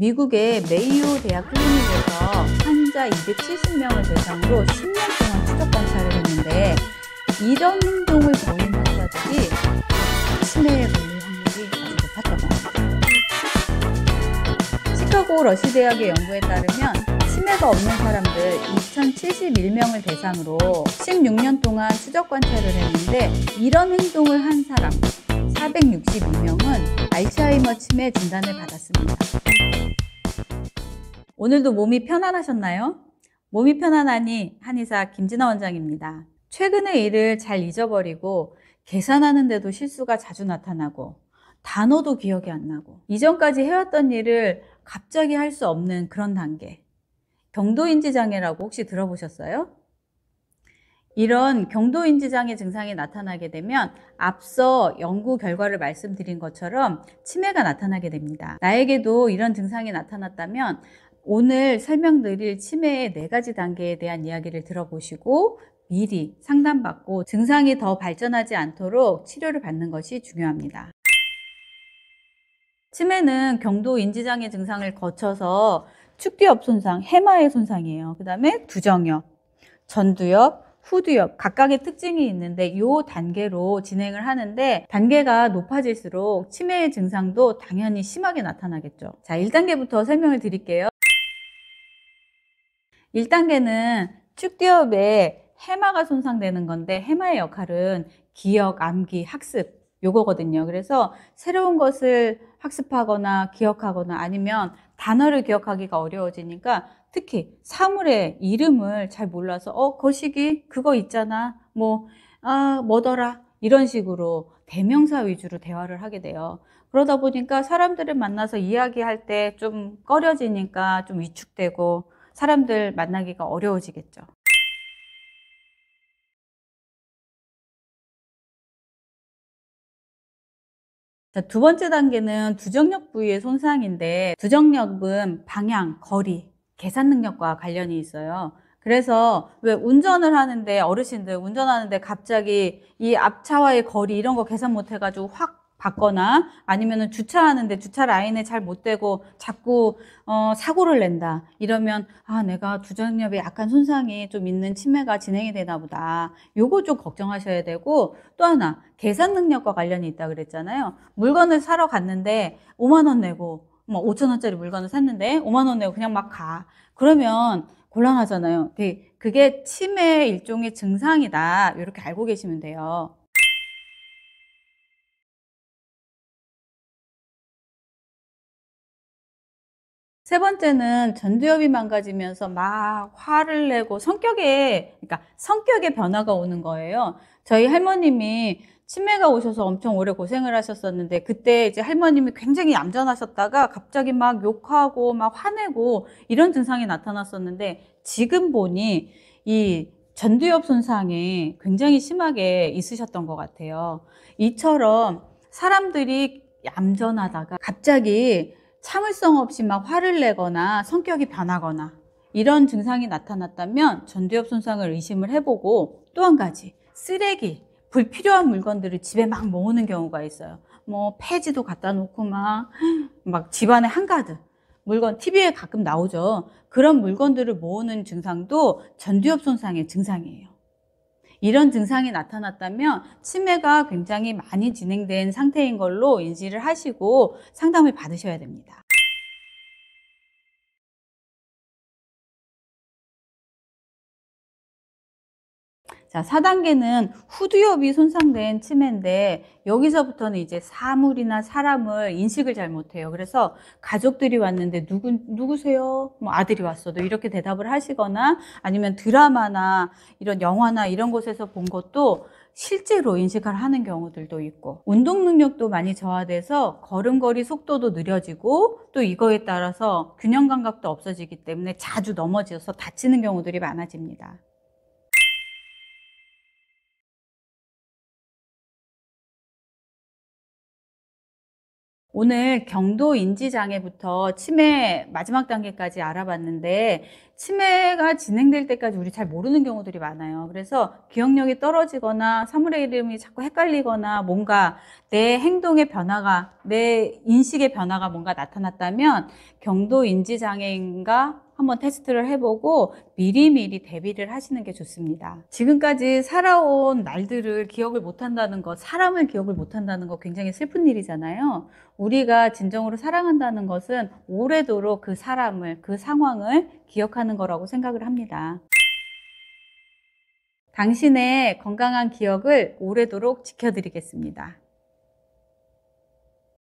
미국의 메이오 대학 클리닉에서 환자 270명을 대상으로 10년 동안 추적 관찰을 했는데 이런 행동을 보인 환자들이 치매에 걸릴 확률이 아주 높았다고 합니다. 시카고 러시 대학의 연구에 따르면 치매가 없는 사람들 2,071명을 대상으로 16년 동안 추적 관찰을 했는데 이런 행동을 한 사람 462명은 알츠하이머 치매 진단을 받았습니다. 오늘도 몸이 편안하셨나요? 몸이 편안하니 한의사 김진아 원장입니다. 최근의 일을 잘 잊어버리고 계산하는데도 실수가 자주 나타나고 단어도 기억이 안 나고 이전까지 해왔던 일을 갑자기 할 수 없는 그런 단계 경도인지장애라고 혹시 들어보셨어요? 이런 경도인지장애 증상이 나타나게 되면 앞서 연구 결과를 말씀드린 것처럼 치매가 나타나게 됩니다. 나에게도 이런 증상이 나타났다면 오늘 설명드릴 치매의 네 가지 단계에 대한 이야기를 들어보시고 미리 상담받고 증상이 더 발전하지 않도록 치료를 받는 것이 중요합니다. 치매는 경도 인지장애 증상을 거쳐서 축뒤엽 손상, 해마의 손상이에요. 그 다음에 두정엽, 전두엽, 후두엽 각각의 특징이 있는데 이 단계로 진행을 하는데 단계가 높아질수록 치매의 증상도 당연히 심하게 나타나겠죠. 자, 1단계부터 설명을 드릴게요. 1단계는 축두엽에 해마가 손상되는 건데 해마의 역할은 기억, 암기, 학습 요거거든요. 그래서 새로운 것을 학습하거나 기억하거나 아니면 단어를 기억하기가 어려워지니까 특히 사물의 이름을 잘 몰라서 어 거시기 그 그거 있잖아 뭐아 뭐더라 이런 식으로 대명사 위주로 대화를 하게 돼요. 그러다 보니까 사람들을 만나서 이야기할 때 좀 꺼려지니까 좀 위축되고 사람들 만나기가 어려워지겠죠. 자, 두 번째 단계는 두정력 부위의 손상인데 두정력은 방향, 거리, 계산 능력과 관련이 있어요. 그래서 왜 운전을 하는데 어르신들 운전하는데 갑자기 이 앞차와의 거리 이런 거 계산 못 해가지고 확 받거나 아니면은 주차하는데 주차 라인에 잘못 되고 자꾸 어 사고를 낸다 이러면 아 내가 주전엽에 약간 손상이 좀 있는 치매가 진행이 되나 보다 요거 좀 걱정하셔야 되고 또 하나 계산 능력과 관련이 있다 그랬잖아요 물건을 사러 갔는데 5만 원 내고 뭐 5천 원짜리 물건을 샀는데 5만 원 내고 그냥 막 가. 그러면 곤란하잖아요. 네, 그게 치매 일종의 증상이다. 이렇게 알고 계시면 돼요. 세 번째는 전두엽이 망가지면서 막 화를 내고 성격에, 그러니까 성격의 변화가 오는 거예요. 저희 할머님이 치매가 오셔서 엄청 오래 고생을 하셨었는데 그때 이제 할머님이 굉장히 얌전하셨다가 갑자기 막 욕하고 막 화내고 이런 증상이 나타났었는데 지금 보니 이 전두엽 손상이 굉장히 심하게 있으셨던 것 같아요. 이처럼 사람들이 얌전하다가 갑자기 참을성 없이 막 화를 내거나 성격이 변하거나 이런 증상이 나타났다면 전두엽 손상을 의심을 해보고 또 한 가지 쓰레기, 불필요한 물건들을 집에 막 모으는 경우가 있어요. 뭐 폐지도 갖다 놓고 막, 막 집안에 한가득 물건 TV에 가끔 나오죠. 그런 물건들을 모으는 증상도 전두엽 손상의 증상이에요. 이런 증상이 나타났다면 치매가 굉장히 많이 진행된 상태인 걸로 인지를 하시고 상담을 받으셔야 됩니다. 자, 4단계는 후두엽이 손상된 치매인데 여기서부터는 이제 사물이나 사람을 인식을 잘 못해요. 그래서 가족들이 왔는데 누구 누구세요? 뭐 아들이 왔어도 이렇게 대답을 하시거나 아니면 드라마나 이런 영화나 이런 곳에서 본 것도 실제로 인식을 하는 경우들도 있고 운동 능력도 많이 저하돼서 걸음걸이 속도도 느려지고 또 이거에 따라서 균형 감각도 없어지기 때문에 자주 넘어져서 다치는 경우들이 많아집니다. 오늘 경도 인지장애부터 치매 마지막 단계까지 알아봤는데 치매가 진행될 때까지 우리 잘 모르는 경우들이 많아요. 그래서 기억력이 떨어지거나 사물의 이름이 자꾸 헷갈리거나 뭔가 내 행동의 변화가 내 인식의 변화가 뭔가 나타났다면 경도 인지장애인가 한번 테스트를 해보고 미리미리 대비를 하시는 게 좋습니다. 지금까지 살아온 날들을 기억을 못한다는 것, 사람을 기억을 못한다는 것 굉장히 슬픈 일이잖아요. 우리가 진정으로 사랑한다는 것은 오래도록 그 사람을, 그 상황을 기억하는 거라고 생각을 합니다. 당신의 건강한 기억을 오래도록 지켜드리겠습니다.